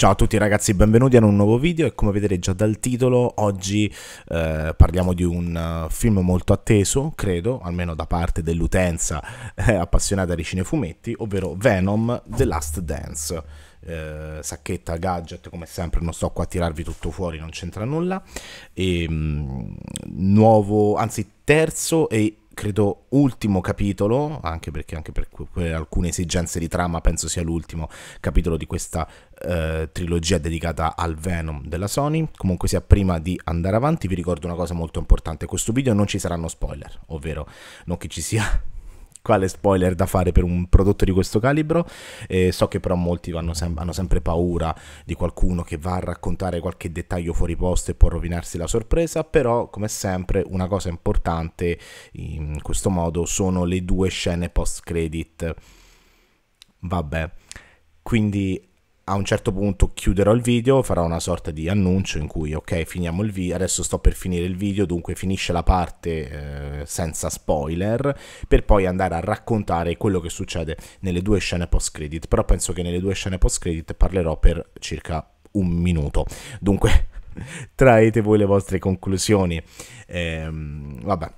Ciao a tutti ragazzi, benvenuti a un nuovo video e come vedete già dal titolo oggi eh, parliamo di un eh, film molto atteso, credo, almeno da parte dell'utenza eh, appassionata di cinefumetti, ovvero Venom The Last Dance. Eh, sacchetta, gadget, come sempre non sto qua a tirarvi tutto fuori, non c'entra nulla. E, ehm, mh, nuovo, anzi terzo e credo ultimo capitolo, anche perché anche per alcune esigenze di trama penso sia l'ultimo capitolo di questa eh, trilogia dedicata al Venom della Sony. Comunque sia, prima di andare avanti vi ricordo una cosa molto importante, in questo video non ci saranno spoiler, ovvero non che ci sia quale spoiler da fare per un prodotto di questo calibro. Eh, so che però molti sem hanno sempre paura di qualcuno che va a raccontare qualche dettaglio fuori posto e può rovinarsi la sorpresa, però come sempre una cosa importante in questo modo sono le due scene post credit. Vabbè. Quindi a un certo punto chiuderò il video, farò una sorta di annuncio in cui ok finiamo il video, adesso sto per finire il video, dunque finisce la parte eh, senza spoiler, per poi andare a raccontare quello che succede nelle due scene post credit, però penso che nelle due scene post credit parlerò per circa un minuto, dunque traete voi le vostre conclusioni. Ehm, vabbè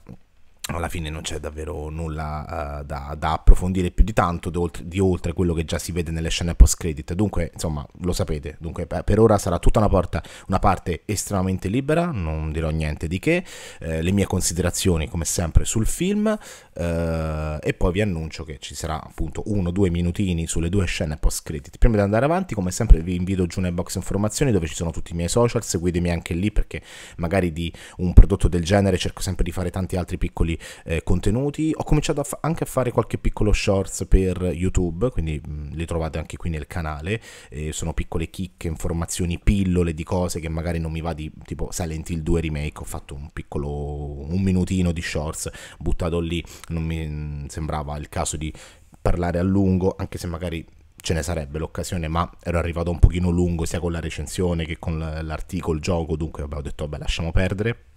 alla fine non c'è davvero nulla uh, da, da, approfondire più di tanto di oltre, di oltre, quello che già si vede nelle scene post credit dunque insomma lo sapete dunque, per ora sarà tutta una, porta, una, parte estremamente libera non dirò niente di che eh, le mie considerazioni come sempre sul film eh, e poi vi annuncio che ci sarà appunto uno o due minutini sulle due scene post credit prima di andare avanti come sempre vi invito giù nel box informazioni dove ci sono tutti i miei social seguitemi anche lì perché magari di un prodotto del genere cerco sempre di fare tanti altri piccoli eh, contenuti. Ho cominciato a fa- anche a fare qualche piccolo shorts per YouTube, quindi mh, mm, li trovate anche qui nel canale. Eh, sono piccole chicche, informazioni, pillole di cose che magari non mi va di tipo Silent Hill 2 Remake. Ho fatto un piccolo un minutino di shorts buttato lì. Non mi mm, sembrava il caso di parlare a lungo, anche se magari ce ne sarebbe l'occasione, ma ero arrivato un pochino lungo sia con la recensione che con l'articolo, il gioco, dunque ho detto, vabbè, lasciamo perdere.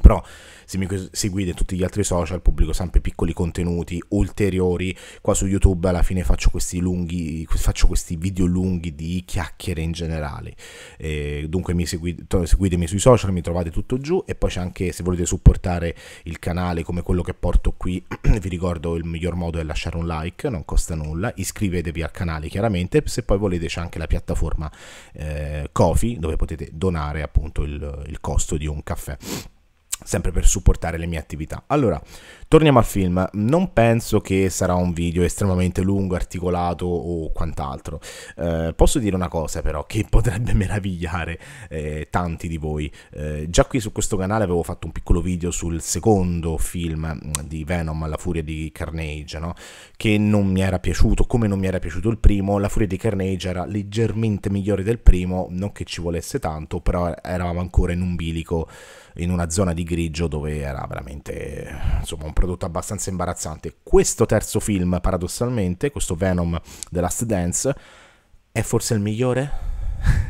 Però se mi seguite tutti gli altri social pubblico sempre piccoli contenuti ulteriori. Qua su YouTube alla fine faccio questi lunghi, faccio questi video lunghi di chiacchiere in generale. E dunque mi seguite, seguitemi sui social, mi trovate tutto giù e poi c'è anche se volete supportare il canale come quello che porto qui, vi ricordo il miglior modo è lasciare un like, non costa nulla, iscrivetevi al canale chiaramente, se poi volete c'è anche la piattaforma eh, Coffee dove potete donare appunto il, il costo di un caffè sempre per supportare le mie attività. Allora, torniamo al film. Non penso che sarà un video estremamente lungo, articolato o quant'altro. Eh, posso dire una cosa però che potrebbe meravigliare eh, tanti di voi. Eh, già qui su questo canale avevo fatto un piccolo video sul secondo film mm, di Venom, La furia di Carnage, no? che non mi era piaciuto, come non mi era piaciuto il primo. La furia di Carnage era leggermente migliore del primo, non che ci volesse tanto, però eravamo ancora in un bilico in una zona di grigio dove era veramente insomma, un prodotto abbastanza imbarazzante. Questo terzo film, paradossalmente, questo Venom The Last Dance, è forse il migliore?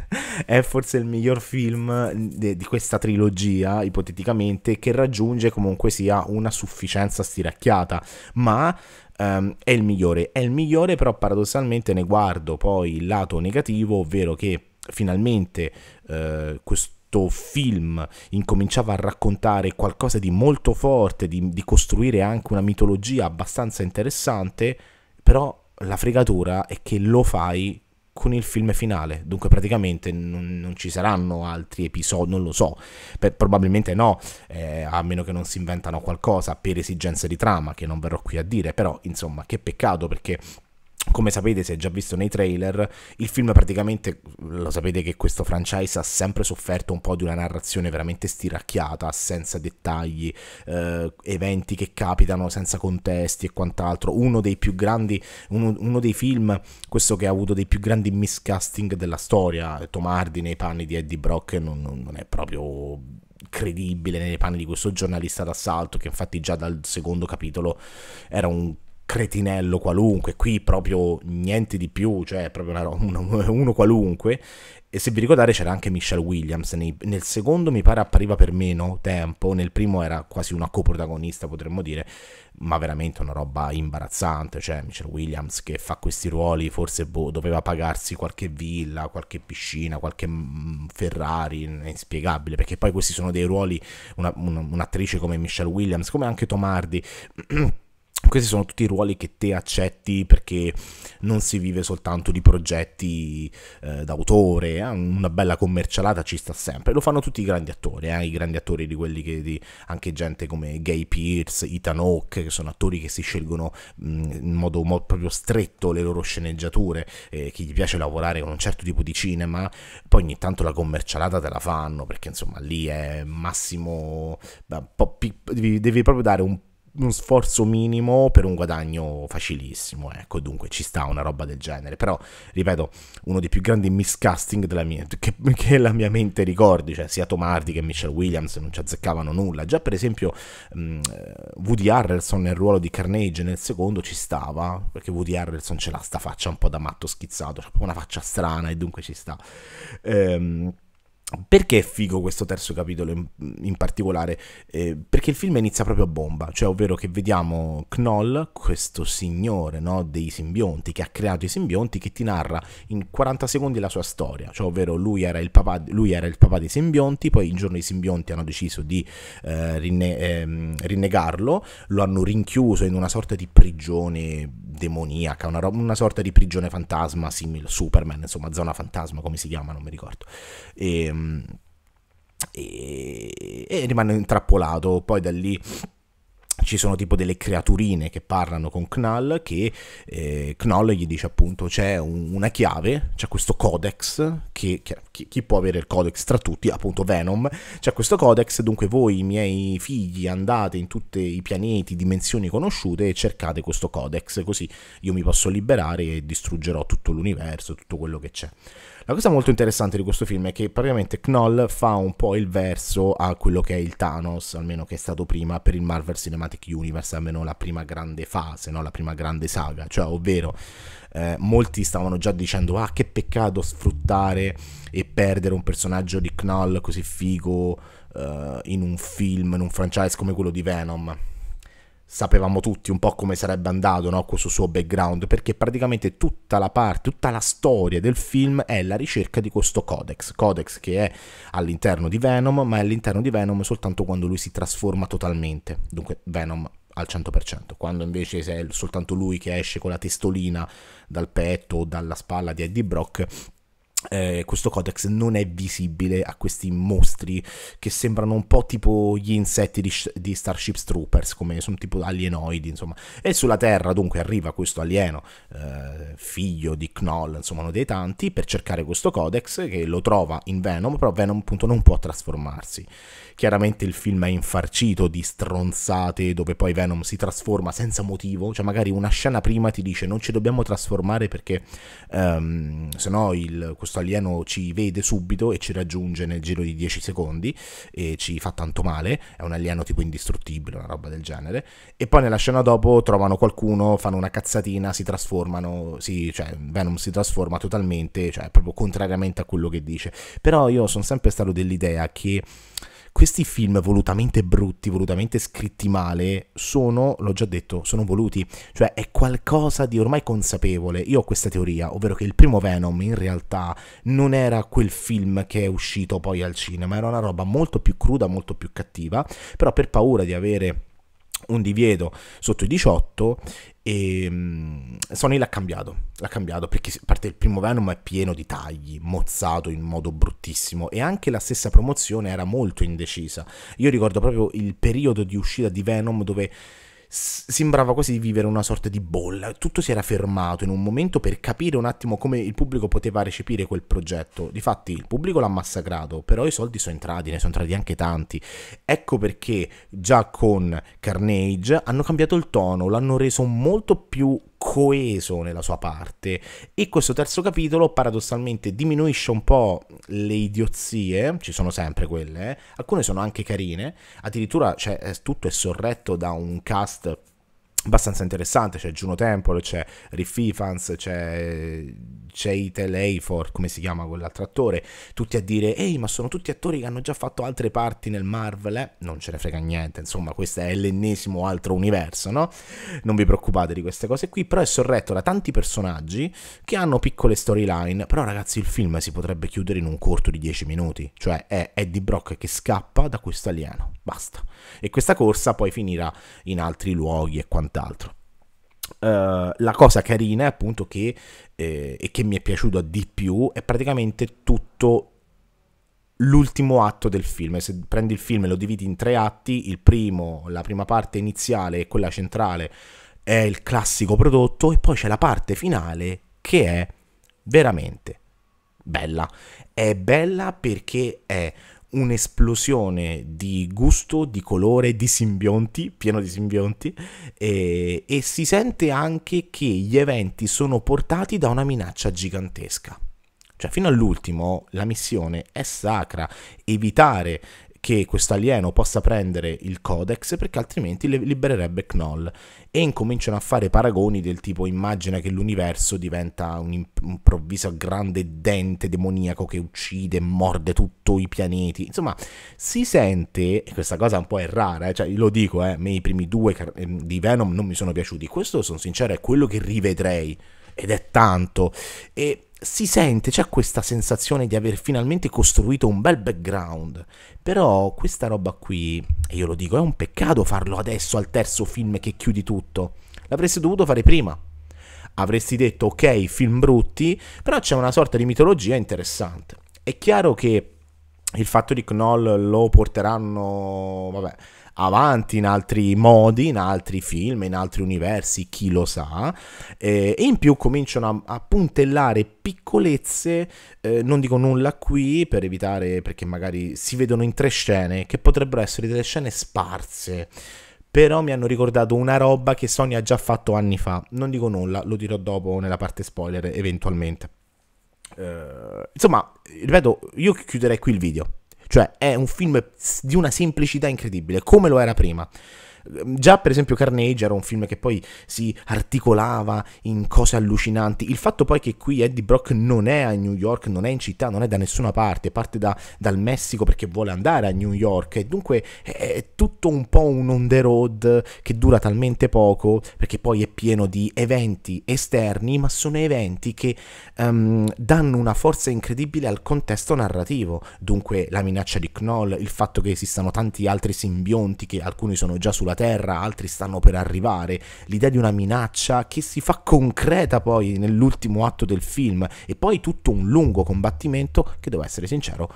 è forse il miglior film di questa trilogia, ipoteticamente, che raggiunge comunque sia una sufficienza stiracchiata, ma um, è il migliore. È il migliore, però paradossalmente ne guardo poi il lato negativo, ovvero che finalmente eh, questo questo film incominciava a raccontare qualcosa di molto forte, di, di costruire anche una mitologia abbastanza interessante, però la fregatura è che lo fai con il film finale. Dunque, praticamente non, non, ci saranno altri episodi, non lo so. Per, probabilmente no, eh, a meno che non si inventano qualcosa per esigenze di trama, che non verrò qui a dire. Però, insomma, che peccato perché come sapete, se è già visto nei trailer, il film praticamente, lo sapete che questo franchise ha sempre sofferto un po' di una narrazione veramente stiracchiata, senza dettagli, eh, eventi che capitano senza contesti e quant'altro. Uno dei più grandi, uno, uno, dei film, questo che ha avuto dei più grandi miscasting della storia, Tom Hardy nei panni di Eddie Brock non, non è proprio credibile nei panni di questo giornalista d'assalto che infatti già dal secondo capitolo era un cretinello qualunque, qui proprio niente di più, cioè proprio una, uno, uno qualunque. E se vi ricordate c'era anche Michelle Williams, nei, nel secondo mi pare appariva per meno tempo, nel primo era quasi una coprotagonista potremmo dire, ma veramente una roba imbarazzante, cioè Michelle Williams che fa questi ruoli forse boh, doveva pagarsi qualche villa, qualche piscina, qualche mm, Ferrari, è inspiegabile, perché poi questi sono dei ruoli, una, una, un'attrice come Michelle Williams, come anche Tom Hardy. questi sono tutti i ruoli che te accetti perché non si vive soltanto di progetti eh, d'autore, eh? una bella commercialata ci sta sempre, lo fanno tutti i grandi attori, eh? i grandi attori di quelli che di, anche gente come Gay Pierce, Ethan Hawke, che sono attori che si scelgono mh, mm, in modo, modo proprio stretto le loro sceneggiature, eh, che gli piace lavorare con un certo tipo di cinema, poi ogni tanto la commercialata te la fanno perché insomma lì è massimo, beh, devi proprio dare un uno sforzo minimo per un guadagno facilissimo, ecco, dunque ci sta una roba del genere, però ripeto, uno dei più grandi miscasting della mia, che, che la mia mente ricordi, cioè sia Tom Hardy che Michelle Williams non ci azzeccavano nulla, già per esempio mh, mm, Woody Harrelson nel ruolo di Carnage nel secondo ci stava, perché Woody Harrelson ce l'ha sta faccia un po' da matto schizzato, cioè una faccia strana e dunque ci sta. Ehm, perché è figo questo terzo capitolo in, in particolare? Eh, perché il film inizia proprio a bomba, cioè ovvero che vediamo Knoll, questo signore no, dei simbionti, che ha creato i simbionti, che ti narra in 40 secondi la sua storia, cioè ovvero lui era il papà, era il papà dei simbionti, poi il giorno i simbionti hanno deciso di eh, rinne, eh, rinnegarlo, lo hanno rinchiuso in una sorta di prigione demoniaca, una, una sorta di prigione fantasma simile, a Superman, insomma zona fantasma come si chiama, non mi ricordo. E, ehm, Ehm, e, e, rimane intrappolato. Poi da lì ci sono tipo delle creaturine che parlano con Knall che eh, Knoll gli dice appunto c'è un, una chiave, c'è questo codex che, che, chi può avere il codex tra tutti, appunto Venom, c'è questo codex dunque voi i miei figli andate in tutti i pianeti, dimensioni conosciute e cercate questo codex così io mi posso liberare e distruggerò tutto l'universo, tutto quello che c'è. La cosa molto interessante di questo film è che praticamente Knoll fa un po' il verso a quello che è il Thanos, almeno che è stato prima per il Marvel Cinematic Universe, almeno la prima grande fase, no? la prima grande saga, cioè ovvero eh, molti stavano già dicendo ah che peccato sfruttare e perdere un personaggio di Knoll così figo eh, in un film, in un franchise come quello di Venom sapevamo tutti un po' come sarebbe andato no? questo suo background, perché praticamente tutta la parte, tutta la storia del film è la ricerca di questo codex, codex che è all'interno di Venom, ma è all'interno di Venom soltanto quando lui si trasforma totalmente, dunque Venom al 100%, quando invece è soltanto lui che esce con la testolina dal petto o dalla spalla di Eddie Brock eh, questo codex non è visibile a questi mostri che sembrano un po' tipo gli insetti di, di Starship Troopers, come sono tipo alienoidi, insomma. E sulla Terra dunque arriva questo alieno, eh, figlio di Knoll, insomma uno dei tanti, per cercare questo codex che lo trova in Venom, però Venom appunto non può trasformarsi. Chiaramente il film è infarcito di stronzate dove poi Venom si trasforma senza motivo, cioè magari una scena prima ti dice non ci dobbiamo trasformare perché um, se no questo questo alieno ci vede subito e ci raggiunge nel giro di 10 secondi e ci fa tanto male, è un alieno tipo indistruttibile, una roba del genere, e poi nella scena dopo trovano qualcuno, fanno una cazzatina, si trasformano, si, cioè Venom si trasforma totalmente, cioè proprio contrariamente a quello che dice. Però io sono sempre stato dell'idea che questi film volutamente brutti, volutamente scritti male, sono, l'ho già detto, sono voluti, cioè è qualcosa di ormai consapevole. Io ho questa teoria, ovvero che il primo Venom in realtà non era quel film che è uscito poi al cinema, era una roba molto più cruda, molto più cattiva, però per paura di avere un divieto sotto i 18 e ehm, Sony l'ha cambiato, l'ha cambiato perché a parte il primo Venom è pieno di tagli, mozzato in modo bruttissimo e anche la stessa promozione era molto indecisa. Io ricordo proprio il periodo di uscita di Venom dove sembrava quasi di vivere una sorta di bolla. Tutto si era fermato in un momento per capire un attimo come il pubblico poteva recepire quel progetto. Difatti, il pubblico l'ha massacrato, però i soldi sono entrati, ne sono entrati anche tanti. Ecco perché già con Carnage hanno cambiato il tono, l'hanno reso molto più coeso nella sua parte e questo terzo capitolo paradossalmente diminuisce un po' le idiozie, ci sono sempre quelle, eh? alcune sono anche carine, addirittura cioè, tutto è sorretto da un cast abbastanza interessante, c'è Juno Temple, c'è Riff Ifans, c'è, c'è Itel come si chiama quell'altro attore, tutti a dire ehi ma sono tutti attori che hanno già fatto altre parti nel Marvel, eh? non ce ne frega niente, insomma questo è l'ennesimo altro universo, no? Non vi preoccupate di queste cose qui, però è sorretto da tanti personaggi che hanno piccole storyline, però ragazzi il film si potrebbe chiudere in un corto di 10 minuti, cioè è Eddie Brock che scappa da questo alieno, basta. E questa corsa poi finirà in altri luoghi e quant'altro quant'altro. Uh, eh, la cosa carina è appunto che eh, e che mi è piaciuta di più è praticamente tutto l'ultimo atto del film. Se prendi il film e lo dividi in tre atti, il primo, la prima parte iniziale e quella centrale è il classico prodotto e poi c'è la parte finale che è veramente bella. È bella perché è un'esplosione di gusto, di colore, di simbionti, pieno di simbionti, e, e si sente anche che gli eventi sono portati da una minaccia gigantesca. Cioè, fino all'ultimo la missione è sacra, evitare che questo alieno possa prendere il codex perché altrimenti libererebbe Knoll e incominciano a fare paragoni del tipo immagina che l'universo diventa un improvviso grande dente demoniaco che uccide e morde tutti i pianeti insomma si sente e questa cosa un po' è rara eh, cioè, lo dico eh, me i primi due ehm, di Venom non mi sono piaciuti questo sono sincero è quello che rivedrei ed è tanto e si sente, c'è questa sensazione di aver finalmente costruito un bel background. Però questa roba qui, e io lo dico, è un peccato farlo adesso al terzo film che chiudi tutto. L'avresti dovuto fare prima. Avresti detto, ok, film brutti, però c'è una sorta di mitologia interessante. È chiaro che il fatto di Knoll lo porteranno, vabbè, avanti in altri modi, in altri film, in altri universi, chi lo sa, eh, e in più cominciano a, a puntellare piccolezze, eh, non dico nulla qui per evitare, perché magari si vedono in tre scene, che potrebbero essere delle scene sparse però mi hanno ricordato una roba che Sony ha già fatto anni fa. Non dico nulla, lo dirò dopo nella parte spoiler eventualmente. Uh, insomma, ripeto, io chiuderei qui il video. Cioè è un film di una semplicità incredibile, come lo era prima. Ehm, già per esempio Carnage era un film che poi si articolava in cose allucinanti. Il fatto poi che qui Eddie Brock non è a New York, non è in città, non è da nessuna parte, parte da, dal Messico perché vuole andare a New York e dunque è tutto un po' un on the road che dura talmente poco perché poi è pieno di eventi esterni, ma sono eventi che um, danno una forza incredibile al contesto narrativo. Dunque la minaccia di Knoll, il fatto che esistano tanti altri simbionti che alcuni sono già sulla terra, altri stanno per arrivare, l'idea di una minaccia che si fa concreta poi nell'ultimo atto del film e poi tutto un lungo combattimento che devo essere sincero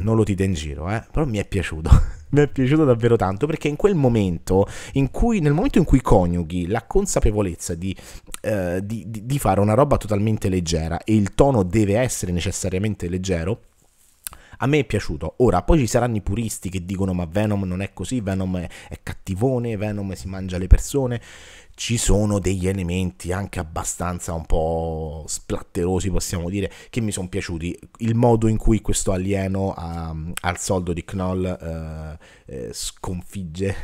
non lo dite in giro, eh? però mi è piaciuto. mi è piaciuto davvero tanto perché in quel momento, in cui, nel momento in cui coniughi la consapevolezza di, eh, di, di, di fare una roba totalmente leggera e il tono deve essere necessariamente leggero, a me è piaciuto. Ora, poi ci saranno i puristi che dicono ma Venom non è così, Venom è, è cattivone, Venom si mangia le persone. Ci sono degli elementi anche abbastanza un po' splatterosi, possiamo dire, che mi sono piaciuti. Il modo in cui questo alieno ha, ehm, al soldo di Knoll eh, eh sconfigge,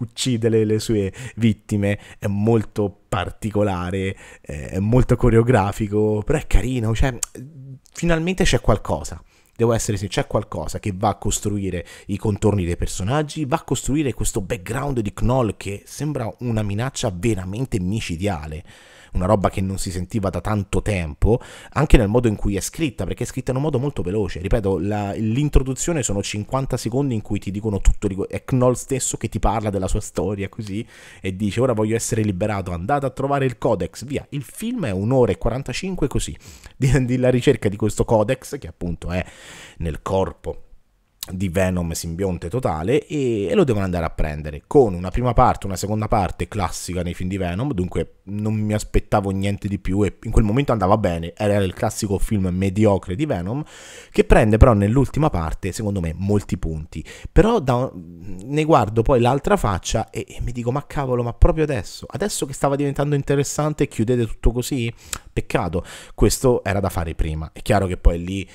uccide le, le, sue vittime, è molto particolare, eh, è molto coreografico, però è carino, cioè finalmente c'è qualcosa devo essere se c'è qualcosa che va a costruire i contorni dei personaggi, va a costruire questo background di Knoll che sembra una minaccia veramente micidiale una roba che non si sentiva da tanto tempo, anche nel modo in cui è scritta, perché è scritta in un modo molto veloce. Ripeto, la, l'introduzione sono 50 secondi in cui ti dicono tutto, è Knoll stesso che ti parla della sua storia così e dice ora voglio essere liberato, andate a trovare il codex, via. Il film è un'ora e 45 così, di, di la ricerca di questo codex che appunto è nel corpo di Venom simbionte totale e, e, lo devono andare a prendere con una prima parte, una seconda parte classica nei film di Venom, dunque non mi aspettavo niente di più e in quel momento andava bene, era il classico film mediocre di Venom che prende però nell'ultima parte secondo me molti punti, però da, ne guardo poi l'altra faccia e, e mi dico ma cavolo ma proprio adesso, adesso che stava diventando interessante chiudete tutto così? Peccato, questo era da fare prima, è chiaro che poi lì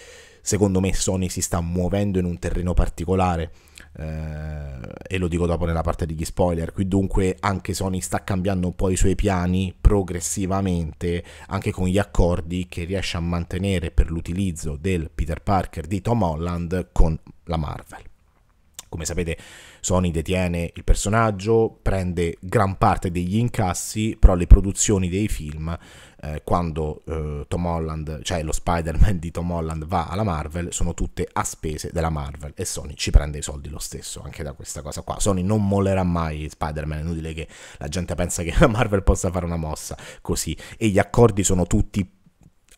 secondo me Sony si sta muovendo in un terreno particolare eh, e lo dico dopo nella parte degli spoiler qui dunque anche Sony sta cambiando un po' i suoi piani progressivamente anche con gli accordi che riesce a mantenere per l'utilizzo del Peter Parker di Tom Holland con la Marvel come sapete, Sony detiene il personaggio, prende gran parte degli incassi, però le produzioni dei film, eh, quando eh, Tom Holland, cioè lo Spider-Man di Tom Holland va alla Marvel, sono tutte a spese della Marvel e Sony ci prende i soldi lo stesso anche da questa cosa qua. Sony non mollerà mai Spider-Man, è inutile che la gente pensa che la Marvel possa fare una mossa così e gli accordi sono tutti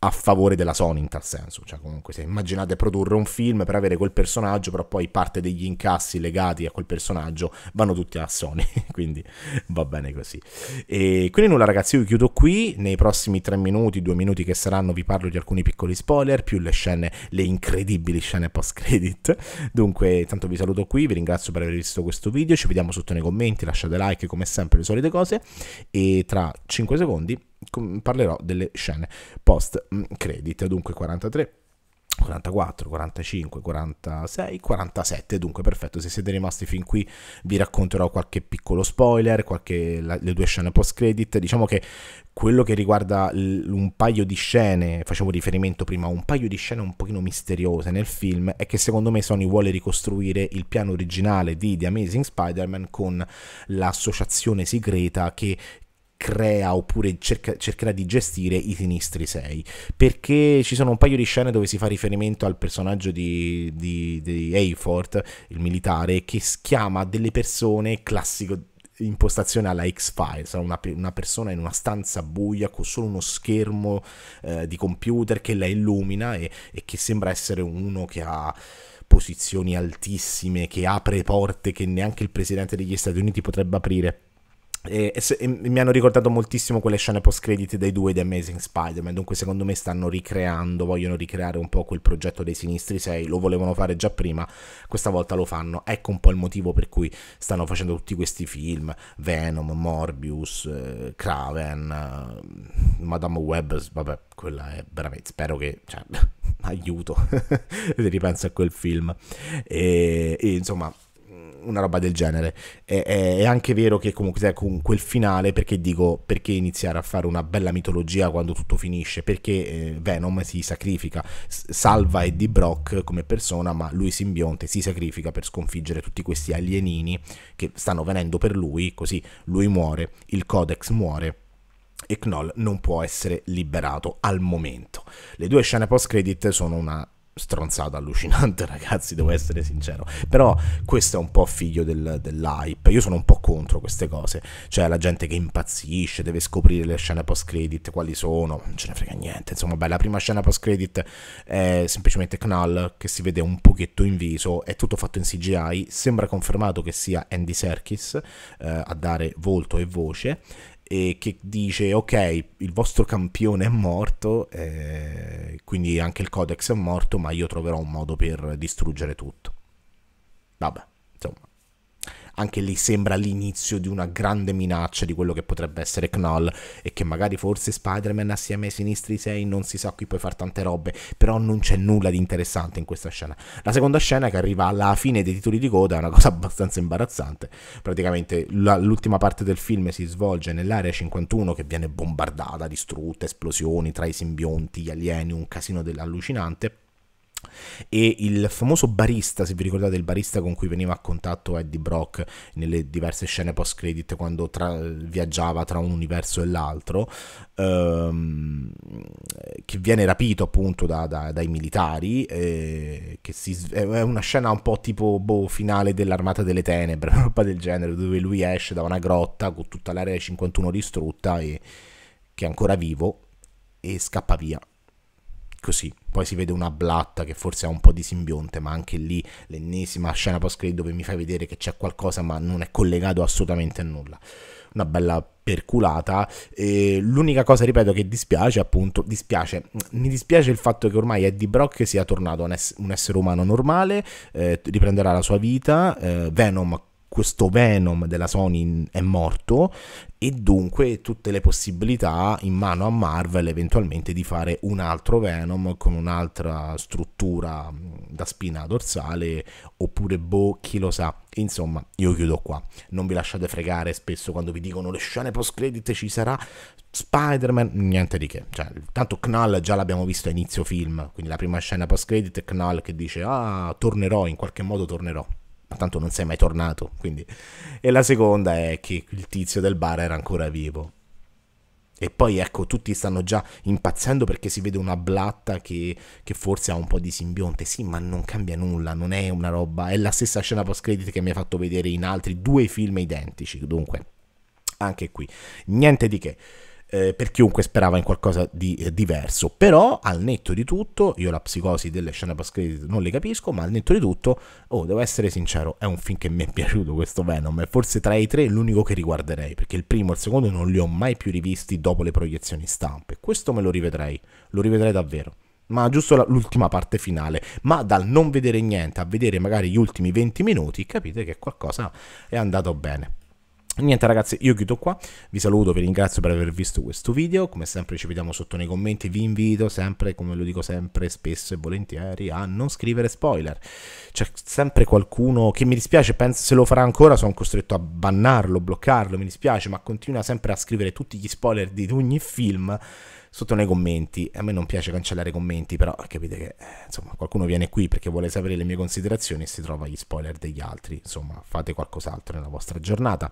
a favore della Sony in tal senso, cioè comunque se immaginate produrre un film per avere quel personaggio, però poi parte degli incassi legati a quel personaggio vanno tutti a Sony, quindi va bene così. E quindi nulla ragazzi, io chiudo qui, nei prossimi 3 minuti, 2 minuti che saranno vi parlo di alcuni piccoli spoiler, più le scene, le incredibili scene post credit, dunque tanto vi saluto qui, vi ringrazio per aver visto questo video, ci vediamo sotto nei commenti, lasciate like come sempre le solite cose e tra 5 secondi parlerò delle scene post mm, credit, dunque 43 44, 45, 46, 47, dunque perfetto, se siete rimasti fin qui vi racconterò qualche piccolo spoiler, qualche, la, le due scene post credit, diciamo che quello che riguarda l, un paio di scene, facevo riferimento prima a un paio di scene un pochino misteriose nel film, è che secondo me Sony vuole ricostruire il piano originale di The Amazing Spider-Man con l'associazione segreta che crea oppure cerca, cercherà di gestire i sinistri 6 perché ci sono un paio di scene dove si fa riferimento al personaggio di, di, di Hayford, il militare che chiama delle persone classico impostazione alla X-Files, una, una, persona in una stanza buia con solo uno schermo eh, di computer che la illumina e, e, che sembra essere uno che ha posizioni altissime, che apre porte che neanche il presidente degli Stati Uniti potrebbe aprire. E, e, e, mi hanno ricordato moltissimo quelle scene post credit dei due di Amazing Spider-Man. Dunque, secondo me, stanno ricreando, vogliono ricreare un po' quel progetto dei sinistri 6. Lo volevano fare già prima, questa volta lo fanno. Ecco un po' il motivo per cui stanno facendo tutti questi film: Venom, Morbius, eh, Craven, eh, Madame Web. Vabbè, quella è veramente. Spero che. Cioè, aiuto, ripenso a quel film. e, e insomma una roba del genere. È, è anche vero che comunque con quel finale, perché dico, perché iniziare a fare una bella mitologia quando tutto finisce? Perché eh, Venom si sacrifica, salva Eddie Brock come persona, ma lui simbionte si sacrifica per sconfiggere tutti questi alienini che stanno venendo per lui, così lui muore, il Codex muore e Knoll non può essere liberato al momento. Le due scene post-credit sono una stronzata allucinante, ragazzi, devo essere sincero. Però questo è un po' figlio del, dell'hype. Io sono un po' contro queste cose. Cioè, la gente che impazzisce, deve scoprire le scene post-credit, quali sono, non ce ne frega niente. Insomma, beh, la prima scena post-credit è semplicemente Knall che si vede un pochetto in viso, è tutto fatto in CGI, sembra confermato che sia Andy Serkis eh, a dare volto e voce e che dice ok il vostro campione è morto eh, quindi anche il codex è morto ma io troverò un modo per distruggere tutto vabbè insomma anche lì sembra l'inizio di una grande minaccia di quello che potrebbe essere Knoll e che magari forse Spider-Man assieme ai sinistri 6 non si sa qui puoi fare tante robe, però non c'è nulla di interessante in questa scena. La seconda scena che arriva alla fine dei titoli di coda è una cosa abbastanza imbarazzante, praticamente la, l'ultima parte del film si svolge nell'area 51 che viene bombardata, distrutta, esplosioni tra i simbionti, gli alieni, un casino dell'allucinante e il famoso barista, se vi ricordate il barista con cui veniva a contatto Eddie Brock nelle diverse scene post credit quando tra, viaggiava tra un universo e l'altro, ehm, che viene rapito appunto da, da, dai militari, eh, si, è una scena un po' tipo boh, finale dell'armata delle tenebre, una roba del genere, dove lui esce da una grotta con tutta l'area 51 distrutta e che è ancora vivo e scappa via così. Poi si vede una blatta che forse ha un po' di simbionte, ma anche lì l'ennesima scena post-credit dove mi fai vedere che c'è qualcosa ma non è collegato assolutamente a nulla. Una bella perculata. E l'unica cosa, ripeto, che dispiace, appunto, dispiace. Mi dispiace il fatto che ormai Eddie Brock sia tornato un, essere umano normale, eh, riprenderà la sua vita, eh, Venom questo Venom della Sony è morto e dunque tutte le possibilità in mano a Marvel eventualmente di fare un altro Venom con un'altra struttura da spina dorsale oppure boh chi lo sa insomma io chiudo qua non vi lasciate fregare spesso quando vi dicono le scene post credit ci sarà Spider-Man niente di che cioè, tanto Knall già l'abbiamo visto a inizio film quindi la prima scena post credit è Knall che dice ah tornerò in qualche modo tornerò tanto non sei mai tornato. Quindi. E la seconda è che il tizio del bar era ancora vivo. E poi ecco, tutti stanno già impazzendo perché si vede una blatta che, che, forse ha un po' di simbionte. Sì, ma non cambia nulla, non è una roba. È la stessa scena post-credit che mi ha fatto vedere in altri due film identici. Dunque, anche qui, niente di che eh, per chiunque sperava in qualcosa di eh, diverso. Però al netto di tutto, io la psicosi delle scene post credit non le capisco, ma al netto di tutto, oh, devo essere sincero, è un film che mi è piaciuto questo Venom, è forse tra i tre l'unico che riguarderei, perché il primo e il secondo non li ho mai più rivisti dopo le proiezioni stampe. Questo me lo rivedrei, lo rivedrei davvero ma giusto l'ultima parte finale. Ma dal non vedere niente a vedere magari gli ultimi 20 minuti, capite che qualcosa è andato bene. Niente ragazzi, io chiudo qua, vi saluto, vi ringrazio per aver visto questo video, come sempre ci vediamo sotto nei commenti, vi invito sempre, come lo dico sempre, spesso e volentieri, a non scrivere spoiler. C'è sempre qualcuno che mi dispiace, penso se lo farà ancora sono costretto a bannarlo, bloccarlo, mi dispiace, ma continua sempre a scrivere tutti gli spoiler di ogni film sotto nei commenti. A me non piace cancellare i commenti, però capite che eh, insomma, qualcuno viene qui perché vuole sapere le mie considerazioni e si trova gli spoiler degli altri. Insomma, fate qualcos'altro nella vostra giornata.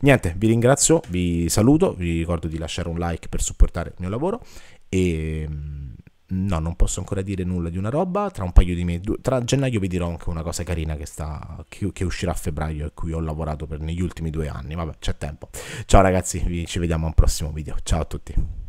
Niente, vi ringrazio, vi saluto, vi ricordo di lasciare un like per supportare il mio lavoro e mm, no, non posso ancora dire nulla di una roba. Tra un paio di mesi, tra gennaio vi dirò anche una cosa carina che, sta, che, che uscirà a febbraio e cui ho lavorato per negli ultimi due anni. Vabbè, c'è tempo. Ciao ragazzi, vi, ci vediamo al prossimo video. Ciao a tutti.